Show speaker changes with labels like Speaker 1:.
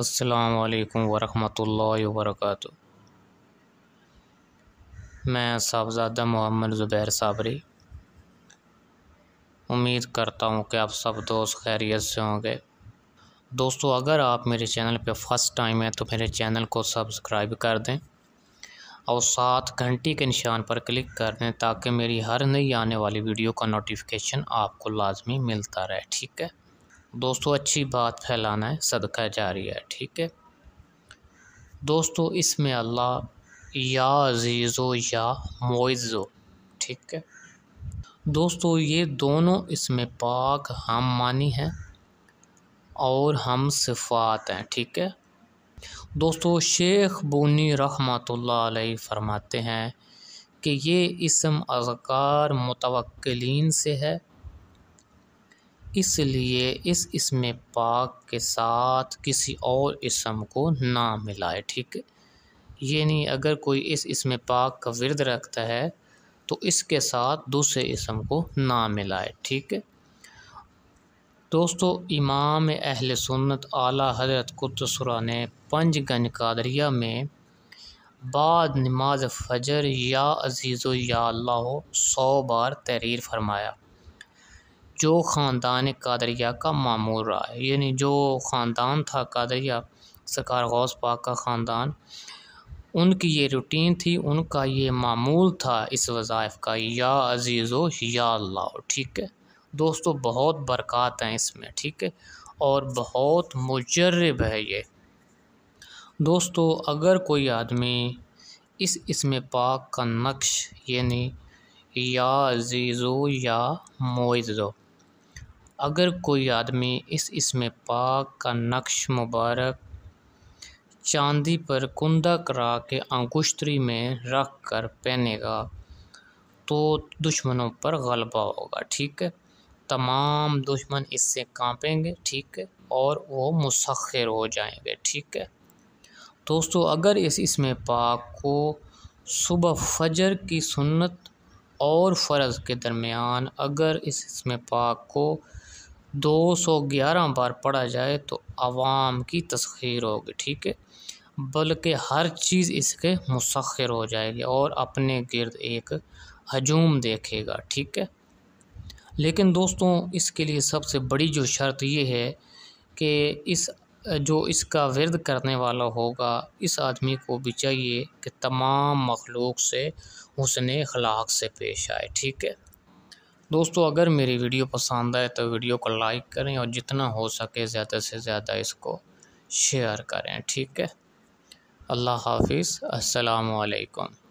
Speaker 1: असलकम वरहमल वर्क मैं साहबजादा मोहम्मद ज़ुबैर साबरी उम्मीद करता हूँ कि आप सब दोस्त खैरियत से होंगे दोस्तों अगर आप मेरे चैनल पे फर्स्ट टाइम हैं तो मेरे चैनल को सब्सक्राइब कर दें और सात घंटी के निशान पर क्लिक कर दें ताकि मेरी हर नई आने वाली वीडियो का नोटिफिकेशन आपको लाजमी मिलता रहे ठीक है दोस्तों अच्छी बात फैलाना है सदका जारी है ठीक है दोस्तों इसमें अल्लाह या अजीज़ो या मोज़ो ठीक है दोस्तों ये दोनों इसमें पाक हम मानी हैं और हम सिफात हैं ठीक है दोस्तों शेख बुनी रहमतुल्लाह फरमाते हैं कि ये इसम अजकार मुतवक्लिन से है इसलिए इस इसम पाक के साथ किसी और इसम को ना मिलाए ठीक ये नहीं अगर कोई इस इसम पाक का विरद रखता है तो इसके साथ दूसरे इसम को ना मिलाए ठीक दोस्तों इमाम अहल सुन्नत आला हजरत कुतसरा ने गंज कादरिया में बाद नमाज फजर या अजीज़ो या अल्लाह सौ बार तहरीर फरमाया जो ख़ानदान कादरिया का मामूर रहा है यानी जो ख़ानदान था कादरिया सरकार गौस पाक का ख़ानदान उनकी ये रूटीन थी उनका ये मामूल था इस वज़ाइफ का या अज़ीज़ो या अल्लाह ठीक है दोस्तों बहुत बरक़ात हैं इसमें ठीक है और बहुत मुजरब है ये दोस्तों अगर कोई आदमी इस इसमें पाक का नक्श यानी या अजीज़ो या मोज़ो अगर कोई आदमी इस इसमें पाक का नक्श मुबारक चांदी पर कुंदा करा के अंगुश्तरी में रख कर पहनेगा तो दुश्मनों पर गलबा होगा ठीक है तमाम दुश्मन इससे कांपेंगे ठीक है और वो मुसखर हो जाएंगे ठीक है दोस्तों अगर इस इसमें पाक को सुबह फजर की सुन्नत और फ़र्ज़ के दरमियान अगर इस इसमें पाक को दो सौ ग्यारह बार पढ़ा जाए तो आवाम की तस्खीर होगी ठीक है बल्कि हर चीज़ इसके मुसखर हो जाएगी और अपने गिरद एक हजूम देखेगा ठीक है लेकिन दोस्तों इसके लिए सबसे बड़ी जो शर्त ये है कि इस जो इसका विरद करने वाला होगा इस आदमी को भी चाहिए कि तमाम मखलूक से उसने अखलाक से पेश आए ठीक है दोस्तों अगर मेरी वीडियो पसंद आए तो वीडियो को लाइक करें और जितना हो सके ज़्यादा से ज़्यादा इसको शेयर करें ठीक है अल्लाह हाफिज़ अस्सलाम वालेकुम